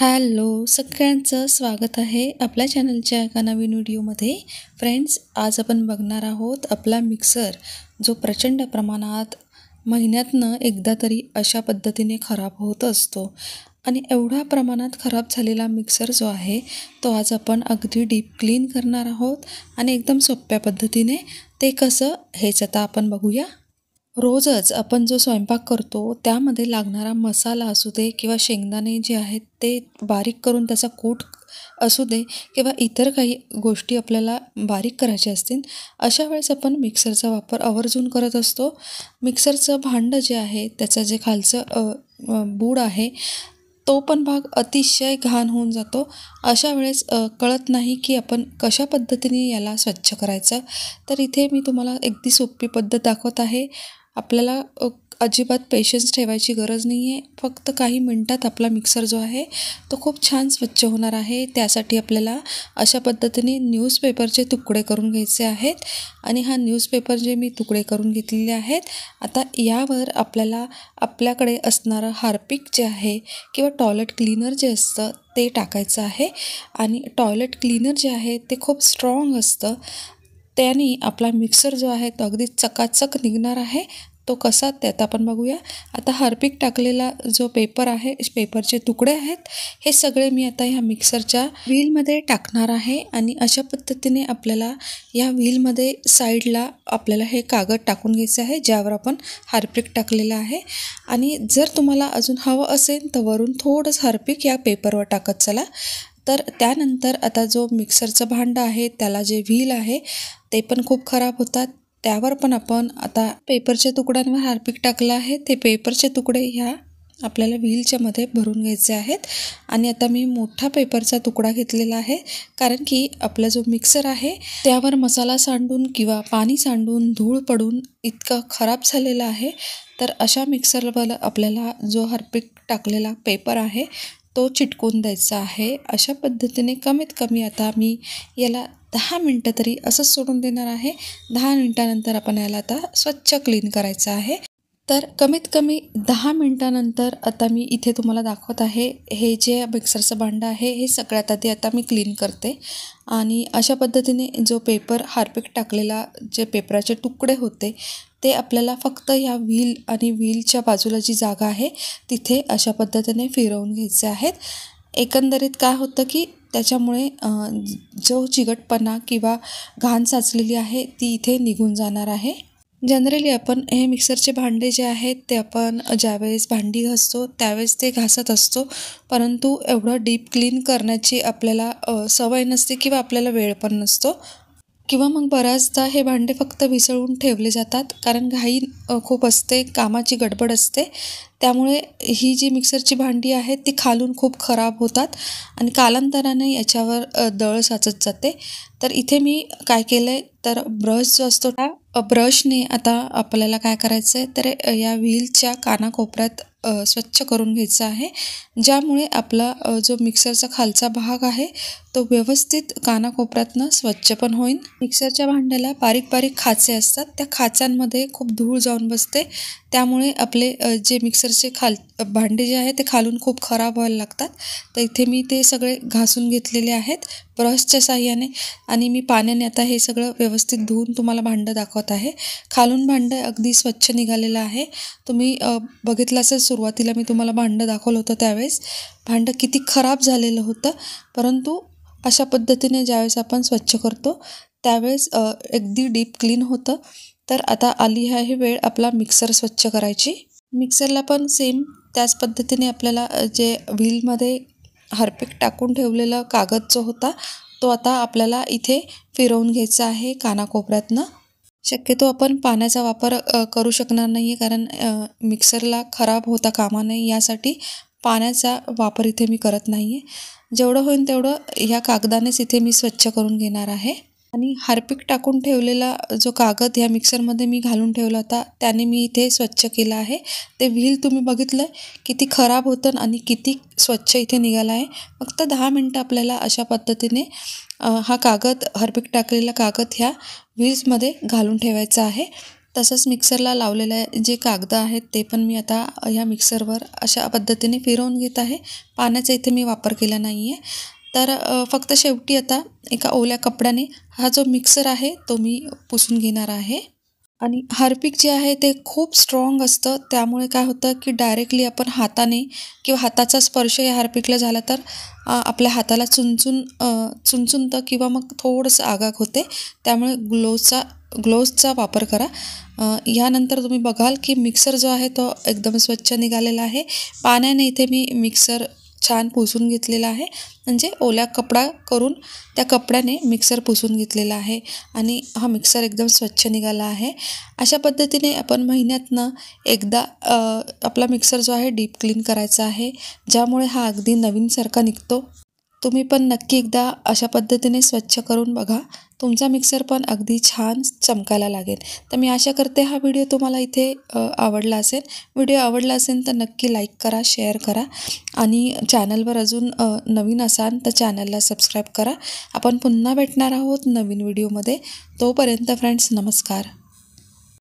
hello सगळ्यांचं स्वागत आहे आपल्या चॅनलच्या एका नवीन व्हिडिओमध्ये फ्रेंड्स आज आपण बघणार आहोत आपला मिक्सर जो प्रचंड प्रमाणात महिन्यातनं एकदा तरी अशा पद्धतीने खराब होत असतो आणि एवढ्या प्रमाणात खराब झालेला मिक्सर जो आहे तो आज आपण अगदी डीप क्लीन करणार आहोत आणि एकदम सोप्या पद्धतीने ते कसं हेच आता आपण बघूया रोजच आपण जो स्वयंपाक करतो त्यामध्ये लागणारा मसाला असू दे किंवा शेंगदाणे जे आहेत ते बारीक करून त्याचा कूट असू दे किंवा इतर काही गोष्टी आपल्याला बारीक करायच्या असतील अशा वेळेस आपण मिक्सरचा वापर आवर्जून करत असतो मिक्सरचं भांडं जे आहे त्याचं जे खालचं बूड आहे तो पण भाग अतिशय घाण होऊन जातो अशा वेळेस कळत नाही की आपण कशा पद्धतीने याला स्वच्छ करायचं तर इथे मी तुम्हाला अगदी सोपी पद्धत दाखवत आहे आपल्याला अजिबात पेशन्स ठेवायची गरज नाही आहे फक्त काही मिनटात आपला मिक्सर जो आहे तो खूप छान स्वच्छ होणार आहे त्यासाठी आपल्याला अशा पद्धतीने न्यूजपेपरचे तुकडे करून घ्यायचे आहेत आणि हा न्यूजपेपर जे मी तुकडे करून घेतलेले आहेत आता यावर आपल्याला आपल्याकडे असणारं हार्पिक जे आहे किंवा टॉयलेट क्लीनर जे असतं ते टाकायचं आहे आणि टॉयलेट क्लीनर जे आहे ते खूप स्ट्रॉंग असतं त्याने आपला मिक्सर जो आहे तो अगदी चकाचक निघणार आहे तो कसा त्यात आपण बघूया आता हरपिक टाकलेला जो पेपर आहे पेपरचे तुकडे आहेत हे सगळे मी आता ह्या मिक्सरच्या व्हीलमध्ये टाकणार आहे आणि अशा पद्धतीने आपल्याला या व्हीलमध्ये साईडला आपल्याला हे कागद टाकून घ्यायचं आहे ज्यावर आपण हार्पिक टाकलेलं आहे आणि जर तुम्हाला अजून हवं असेल तर वरून थोडंसं हार्पिक या पेपरवर टाकत चला तर त्यानंतर आता जो मिक्सरचं भांडं आहे त्याला जे व्हील आहे ते पण खूप खराब होतात त्यावर पण आपण आता पेपरच्या तुकड्यांवर हार्पिक टाकलं आहे ते पेपरचे तुकडे ह्या आपल्याला व्हीलच्यामध्ये भरून घ्यायचे आहेत आणि आता मी मोठा पेपरचा तुकडा घेतलेला आहे कारण की आपला जो मिक्सर आहे त्यावर मसाला सांडून किंवा पाणी सांडून धूळ पडून इतका खराब झालेला आहे तर अशा मिक्सरवर आपल्याला जो हरपीक टाकलेला पेपर आहे तो चिटकून द्यायचा आहे अशा पद्धतीने कमीत कमी आता मी याला दहा मिनटं तरी असंच सोडून देणार आहे दहा मिनटानंतर आपण याला आता स्वच्छ क्लीन करायचं आहे तर कमीत कमी दहा मिनटानंतर आता मी इथे तुम्हाला दाखवत आहे हे जे मिक्सरचं भांडं आहे हे सगळ्यात आधी आता मी क्लीन करते आणि अशा पद्धतीने जो पेपर हार्पिक टाकलेला जे पेपराचे तुकडे होते ते आपल्याला फक्त ह्या व्हील आणि व्हीलच्या बाजूला जी जागा आहे तिथे अशा पद्धतीने फिरवून घ्यायचे आहेत एकंदरीत काय होतं की त्याच्यामुळे जो चिकटपणा किंवा घाण साचलेली आहे ती इथे निघून जाणार आहे जनरली आपण हे मिक्सरचे भांडे जे आहेत ते आपण ज्यावेळेस भांडी घासतो त्यावेळेस ते घासत असतो परंतु एवढं डीप क्लीन करण्याची आपल्याला सवय नसते किंवा आपल्याला वेळ पण नसतो किंवा मग बऱ्याचदा हे भांडे फक्त विसळून ठेवले जातात कारण घाई खूप असते कामाची गडबड असते त्यामुळे ही जी मिक्सरची भांडी आहेत ती खालून खूप खराब होतात आणि कालांतराने याच्यावर दळ साचत जाते तर इथे मी काय केलं आहे तर ब्रश जो असतो ना ब्रशने आता आपल्याला काय करायचं आहे तर या व्हीलच्या कानाकोपऱ्यात स्वच्छ करून घ्यायचं आहे ज्यामुळे आपला जो मिक्सरचा खालचा भाग आहे तो व्यवस्थित कानाकोपऱ्यातनं स्वच्छ पण होईल मिक्सरच्या भांड्याला बारीक बारीक खाचे असतात त्या खाचांमध्ये खूप धूळ जाऊन बसते त्यामुळे आपले जे मिक्सरचे खाल भांडे जे आहे ते खालून खूप खराब व्हायला लागतात तर इथे मी ते सगळे घासून घेतलेले आहेत ब्रशच्या साह्याने आणि मी पाण्याने आता हे सगळं व्यवस्थित धुवून तुम्हाला भांडं दाखवत आहे खालून भांडं अगदी स्वच्छ निघालेलं आहे तुम्ही बघितलं सुरुवातीला मी तुम्हाला भांडं दाखवलं होतं त्यावेळेस भांडं किती खराब झालेलं होतं परंतु अशा पद्धतीने ज्यावेळेस आपण स्वच्छ करतो त्यावेळेस अगदी डीप क्लीन होतं तर आता आली आहे वेळ आपला मिक्सर स्वच्छ करायची मिक्सरला पण सेम त्याच पद्धतीने आपल्याला जे व्हीलमध्ये हार्पिक टाकून ठेवलेला कागद जो होता तो आता आपल्याला इथे फिरवून घ्यायचा आहे कानाकोपऱ्यातनं शक्यतो आपण पाण्याचा वापर करू शकणार नाही आहे कारण मिक्सरला खराब होता कामा नाही यासाठी पाण्याचा वापर इथे मी करत नाही आहे जेवढं होईल तेवढं ह्या कागदानेच इथे मी स्वच्छ करून घेणार आहे आणि हार्पिक टाकून ठेवलेला जो कागद ह्या मिक्सरमध्ये मी घालून ठेवला होता त्याने मी इथे स्वच्छ केला आहे ते व्हील तुम्ही बघितलं किती खराब होतं आणि किती स्वच्छ इथे निघाला आहे फक्त दहा मिनटं आपल्याला अशा पद्धतीने हा कागद हरपिक टाकलेला कागद ह्या व्हीलमध्ये घालून ठेवायचा आहे तसंच मिक्सरला लावलेले जे कागद आहेत ते पण मी आता ह्या मिक्सरवर अशा पद्धतीने फिरवून घेत आहे पाण्याचा इथे मी वापर केला नाही आहे तर फक्त शेवटी आता एका ओल्या कपड्याने हा जो मिक्सर आहे तो मी पुसून घेणार आहे आणि हार्पिक जे आहे ते खूप स्ट्रॉंग असतं त्यामुळे काय होतं की डायरेक्टली आपण हाताने किंवा हाताचा स्पर्श या हार्पिकला झाला तर आपल्या हाताला चुंचून तर किंवा मग थोडंसं आगाग होते त्यामुळे ग्लोवचा ग्लोव्सचा वापर करा यानंतर तुम्ही बघाल की मिक्सर जो आहे तो एकदम स्वच्छ निघालेला आहे पाण्याने इथे मी मिक्सर छान पुसून घेतलेला आहे म्हणजे ओला कपडा करून त्या कपड्याने मिक्सर पुसून घेतलेला आहे आणि हा मिक्सर एकदम स्वच्छ निघाला आहे अशा पद्धतीने आपण महिन्यातनं एकदा आपला मिक्सर जो आहे डीप क्लीन करायचा आहे ज्यामुळे हा अगदी नवीनसारखा निघतो तुम्ही पण नक्की एकदा अशा पद्धतीने स्वच्छ करून बघा तुमचा मिक्सर पण अगदी छान चमकायला लागेल तर मी आशा करते हा व्हिडिओ तुम्हाला इथे आवडला असेल व्हिडिओ आवडला असेल तर नक्की लाईक करा शेअर करा आणि चॅनलवर अजून नवीन असाल तर चॅनलला सबस्क्राईब करा आपण पुन्हा भेटणार आहोत नवीन व्हिडिओमध्ये तोपर्यंत फ्रेंड्स नमस्कार